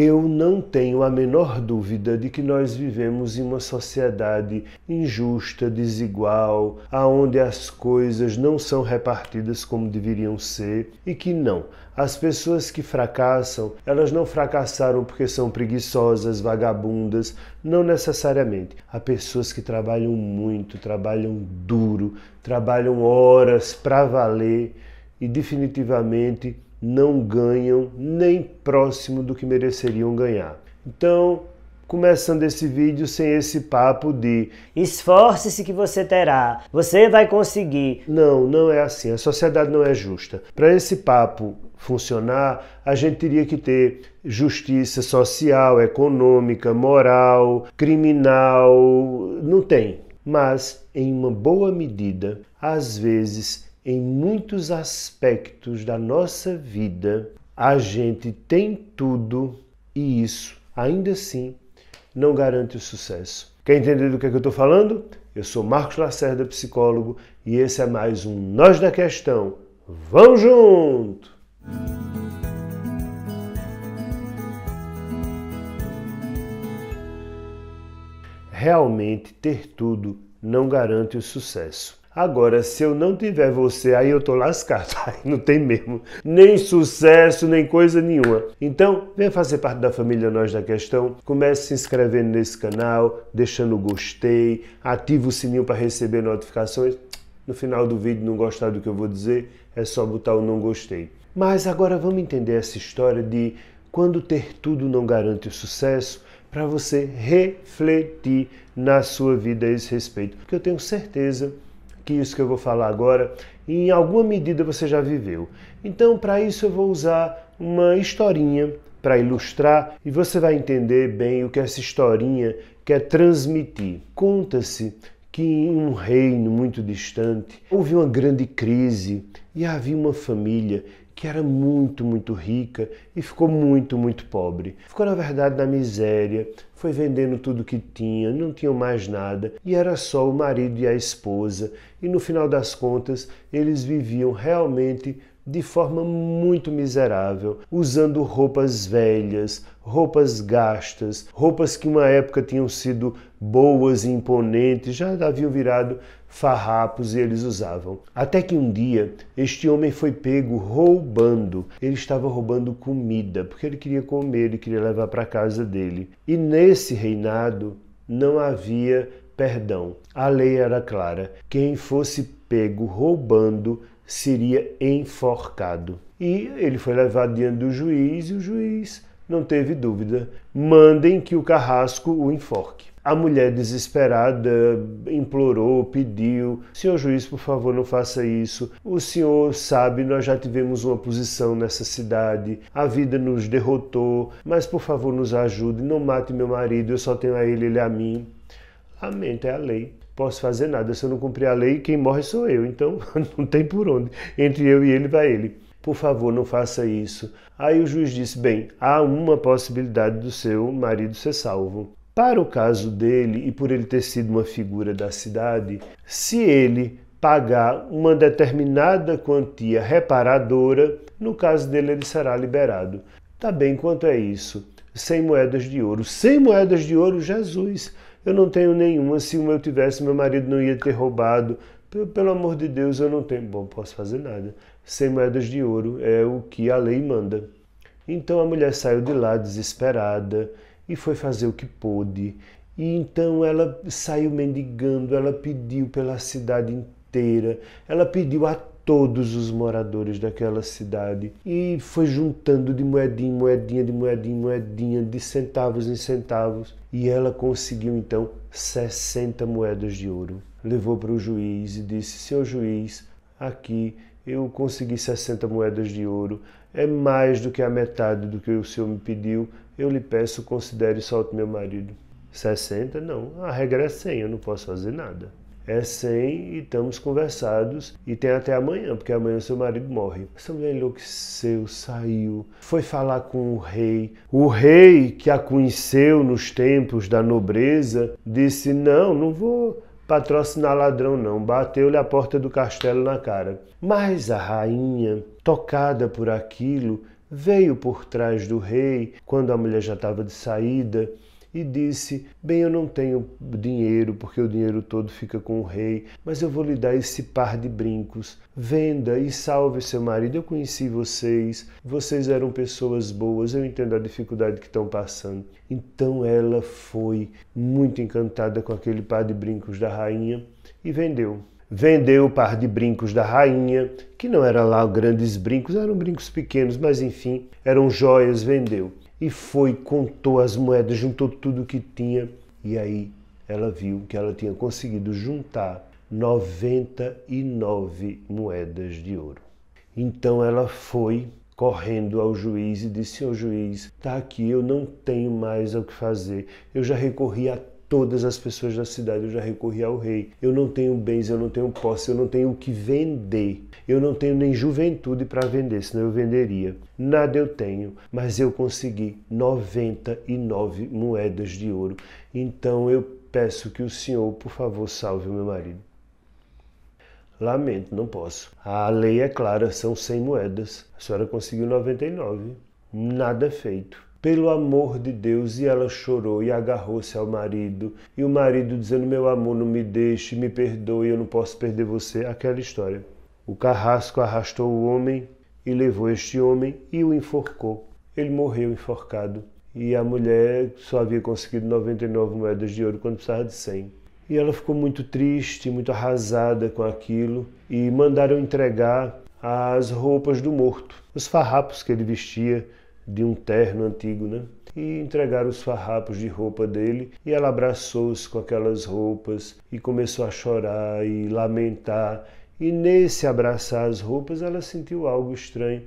Eu não tenho a menor dúvida de que nós vivemos em uma sociedade injusta, desigual, aonde as coisas não são repartidas como deveriam ser e que não. As pessoas que fracassam, elas não fracassaram porque são preguiçosas, vagabundas, não necessariamente. Há pessoas que trabalham muito, trabalham duro, trabalham horas para valer e definitivamente não ganham nem próximo do que mereceriam ganhar. Então, começando esse vídeo sem esse papo de esforce-se que você terá, você vai conseguir. Não, não é assim. A sociedade não é justa. Para esse papo funcionar, a gente teria que ter justiça social, econômica, moral, criminal. Não tem. Mas, em uma boa medida, às vezes em muitos aspectos da nossa vida, a gente tem tudo e isso, ainda assim, não garante o sucesso. Quer entender do que, é que eu estou falando? Eu sou Marcos Lacerda, psicólogo, e esse é mais um Nós da Questão. Vamos junto! Realmente, ter tudo não garante o sucesso. Agora, se eu não tiver você, aí eu tô lascado, aí não tem mesmo nem sucesso, nem coisa nenhuma. Então, venha fazer parte da família Nós da Questão, comece se inscrevendo nesse canal, deixando o gostei, ativa o sininho para receber notificações. No final do vídeo, não gostar do que eu vou dizer, é só botar o não gostei. Mas agora vamos entender essa história de quando ter tudo não garante o sucesso, para você refletir na sua vida a esse respeito, porque eu tenho certeza que isso que eu vou falar agora, em alguma medida você já viveu. Então, para isso, eu vou usar uma historinha para ilustrar e você vai entender bem o que essa historinha quer transmitir. Conta-se que em um reino muito distante houve uma grande crise e havia uma família que era muito, muito rica e ficou muito, muito pobre. Ficou, na verdade, na miséria, foi vendendo tudo que tinha, não tinha mais nada e era só o marido e a esposa. E no final das contas, eles viviam realmente de forma muito miserável, usando roupas velhas, roupas gastas, roupas que uma época tinham sido boas e imponentes, já haviam virado farrapos e eles usavam. Até que um dia este homem foi pego roubando. Ele estava roubando comida, porque ele queria comer, ele queria levar para casa dele. E nesse reinado não havia perdão. A lei era clara: quem fosse pego roubando seria enforcado. E ele foi levado diante do juiz e o juiz não teve dúvida. Mandem que o carrasco o enforque. A mulher desesperada implorou, pediu: Senhor juiz, por favor, não faça isso. O senhor sabe, nós já tivemos uma posição nessa cidade, a vida nos derrotou, mas por favor, nos ajude, não mate meu marido, eu só tenho a ele, ele a mim. mente é a lei posso fazer nada. Se eu não cumprir a lei, quem morre sou eu. Então não tem por onde. Entre eu e ele vai ele. Por favor, não faça isso. Aí o juiz disse: bem, há uma possibilidade do seu marido ser salvo. Para o caso dele, e por ele ter sido uma figura da cidade, se ele pagar uma determinada quantia reparadora, no caso dele ele será liberado. Tá bem, quanto é isso? 100 moedas de ouro. 100 moedas de ouro, Jesus! Eu não tenho nenhuma. Se uma eu tivesse, meu marido não ia ter roubado. Pelo amor de Deus, eu não tenho. Bom, posso fazer nada. Sem moedas de ouro é o que a lei manda. Então a mulher saiu de lá desesperada e foi fazer o que pôde. E então ela saiu mendigando, ela pediu pela cidade inteira, ela pediu a todos os moradores daquela cidade e foi juntando de moedinha, moedinha, de moedinha, moedinha, de centavos em centavos e ela conseguiu então 60 moedas de ouro. Levou para o juiz e disse: seu juiz, aqui eu consegui 60 moedas de ouro, é mais do que a metade do que o senhor me pediu, eu lhe peço, considere e solte meu marido. 60? Não, a regra é 100, eu não posso fazer nada é 100 e estamos conversados e tem até amanhã, porque amanhã seu marido morre. Essa mulher enlouqueceu, saiu, foi falar com o rei. O rei que a conheceu nos tempos da nobreza disse: Não, não vou patrocinar ladrão, não. Bateu-lhe a porta do castelo na cara. Mas a rainha, tocada por aquilo, veio por trás do rei quando a mulher já estava de saída e disse: Bem, eu não tenho dinheiro, porque o dinheiro todo fica com o rei, mas eu vou lhe dar esse par de brincos. Venda e salve seu marido. Eu conheci vocês, vocês eram pessoas boas, eu entendo a dificuldade que estão passando. Então ela foi muito encantada com aquele par de brincos da rainha e vendeu vendeu o par de brincos da rainha, que não era lá grandes brincos, eram brincos pequenos, mas enfim, eram joias, vendeu e foi, contou as moedas, juntou tudo que tinha e aí ela viu que ela tinha conseguido juntar 99 moedas de ouro. Então ela foi correndo ao juiz e disse: ao juiz, está aqui, eu não tenho mais o que fazer. Eu já recorri a todas as pessoas da cidade eu já recorri ao rei. Eu não tenho bens, eu não tenho posse, eu não tenho o que vender. Eu não tenho nem juventude para vender, senão eu venderia. Nada eu tenho, mas eu consegui 99 moedas de ouro. Então eu peço que o senhor, por favor, salve o meu marido. Lamento, não posso. A lei é clara, são 100 moedas. A senhora conseguiu 99. Nada feito pelo amor de Deus. E ela chorou e agarrou-se ao marido. E o marido dizendo: Meu amor, não me deixe, me perdoe, eu não posso perder você. Aquela história. O carrasco arrastou o homem e levou este homem e o enforcou. Ele morreu enforcado. E a mulher só havia conseguido 99 moedas de ouro quando precisava de 100. E ela ficou muito triste, muito arrasada com aquilo. E mandaram entregar as roupas do morto, os farrapos que ele vestia, de um terno antigo, né? E entregaram os farrapos de roupa dele e ela abraçou-se com aquelas roupas e começou a chorar e lamentar. E nesse abraçar as roupas ela sentiu algo estranho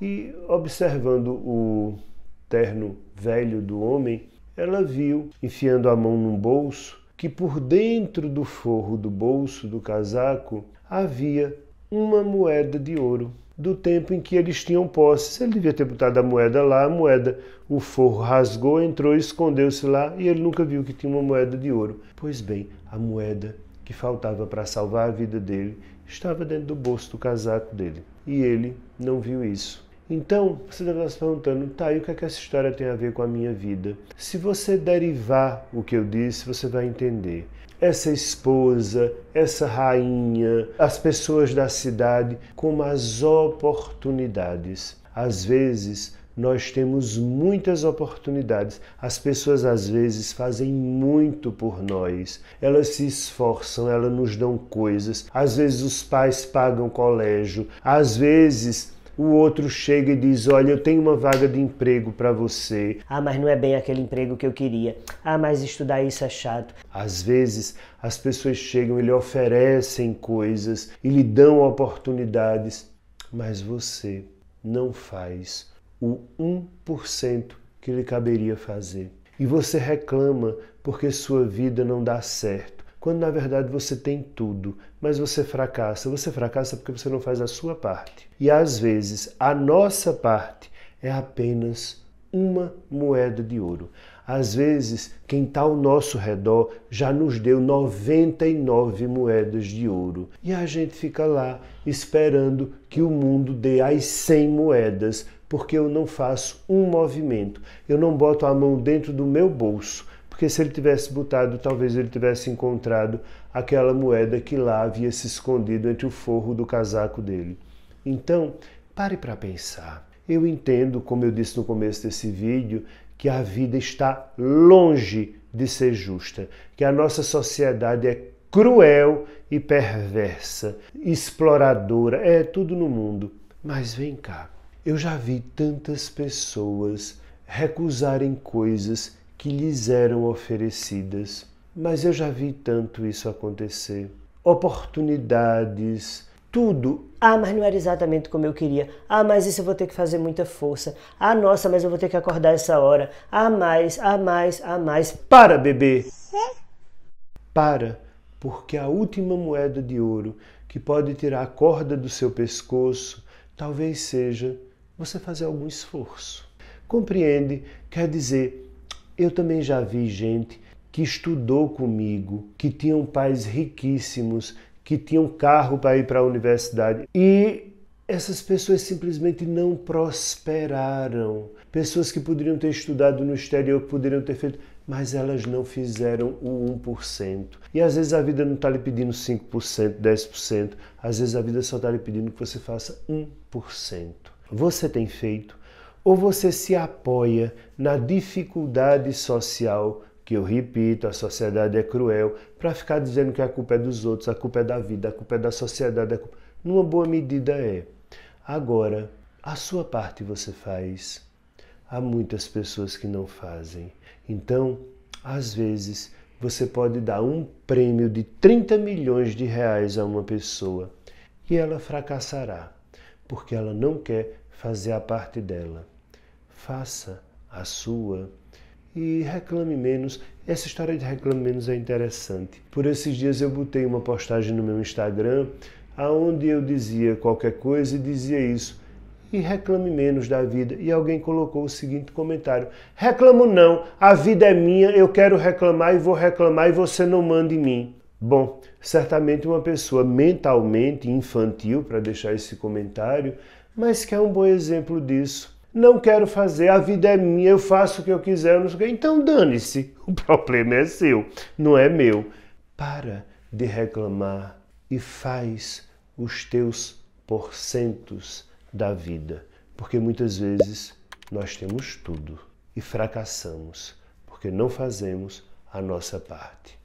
e observando o terno velho do homem, ela viu, enfiando a mão num bolso, que por dentro do forro do bolso do casaco havia uma moeda de ouro do tempo em que eles tinham posse. Ele devia ter botado a moeda lá, a moeda, o forro rasgou, entrou, escondeu-se lá e ele nunca viu que tinha uma moeda de ouro. Pois bem, a moeda que faltava para salvar a vida dele estava dentro do bolso do casaco dele e ele não viu isso. Então, você deve estar se perguntando, tá, e o que é que essa história tem a ver com a minha vida? Se você derivar o que eu disse, você vai entender. Essa esposa, essa rainha, as pessoas da cidade, como as oportunidades. Às vezes, nós temos muitas oportunidades. As pessoas às vezes fazem muito por nós. Elas se esforçam, elas nos dão coisas. Às vezes os pais pagam colégio, às vezes o outro chega e diz: Olha, eu tenho uma vaga de emprego para você. Ah, mas não é bem aquele emprego que eu queria. Ah, mas estudar isso é chato. Às vezes, as pessoas chegam e lhe oferecem coisas e lhe dão oportunidades, mas você não faz o 1% que lhe caberia fazer. E você reclama porque sua vida não dá certo quando na verdade você tem tudo, mas você fracassa. Você fracassa porque você não faz a sua parte. E às vezes a nossa parte é apenas uma moeda de ouro. Às vezes, quem está ao nosso redor já nos deu 99 moedas de ouro e a gente fica lá esperando que o mundo dê as 100 moedas, porque eu não faço um movimento, eu não boto a mão dentro do meu bolso, porque se ele tivesse botado, talvez ele tivesse encontrado aquela moeda que lá havia se escondido entre o forro do casaco dele. Então, pare para pensar. Eu entendo, como eu disse no começo desse vídeo, que a vida está longe de ser justa, que a nossa sociedade é cruel e perversa, exploradora, é tudo no mundo. Mas vem cá, eu já vi tantas pessoas recusarem coisas que lhes eram oferecidas. Mas eu já vi tanto isso acontecer. Oportunidades, tudo. Ah, mas não era exatamente como eu queria. Ah, mas isso eu vou ter que fazer muita força. Ah, nossa, mas eu vou ter que acordar essa hora. Ah, mais, ah, mais, ah, mais. Para, bebê! Para, porque a última moeda de ouro que pode tirar a corda do seu pescoço talvez seja você fazer algum esforço. Compreende? Quer dizer, eu também já vi gente que estudou comigo, que tinham pais riquíssimos, que tinham carro para ir para a universidade e essas pessoas simplesmente não prosperaram. Pessoas que poderiam ter estudado no exterior, que poderiam ter feito, mas elas não fizeram o 1%. E às vezes a vida não está lhe pedindo 5%, 10%, às vezes a vida só está lhe pedindo que você faça 1%. Você tem feito ou você se apoia na dificuldade social, que eu repito, a sociedade é cruel, para ficar dizendo que a culpa é dos outros, a culpa é da vida, a culpa é da sociedade, a culpa... numa boa medida é. Agora, a sua parte você faz. Há muitas pessoas que não fazem. Então, às vezes, você pode dar um prêmio de 30 milhões de reais a uma pessoa e ela fracassará, porque ela não quer fazer a parte dela faça a sua e reclame menos. Essa história de reclame menos é interessante. Por esses dias eu botei uma postagem no meu Instagram aonde eu dizia qualquer coisa e dizia isso. E reclame menos da vida. E alguém colocou o seguinte comentário: Reclamo não, a vida é minha, eu quero reclamar e vou reclamar e você não manda em mim. Bom, certamente uma pessoa mentalmente infantil para deixar esse comentário, mas que é um bom exemplo disso não quero fazer, a vida é minha, eu faço o que eu quiser, não sei o Então dane-se, o problema é seu, não é meu. Para de reclamar e faz os teus porcentos da vida, porque muitas vezes nós temos tudo e fracassamos porque não fazemos a nossa parte.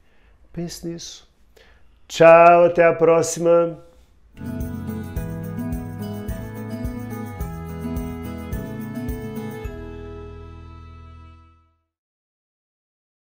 Pense nisso. Tchau, até a próxima.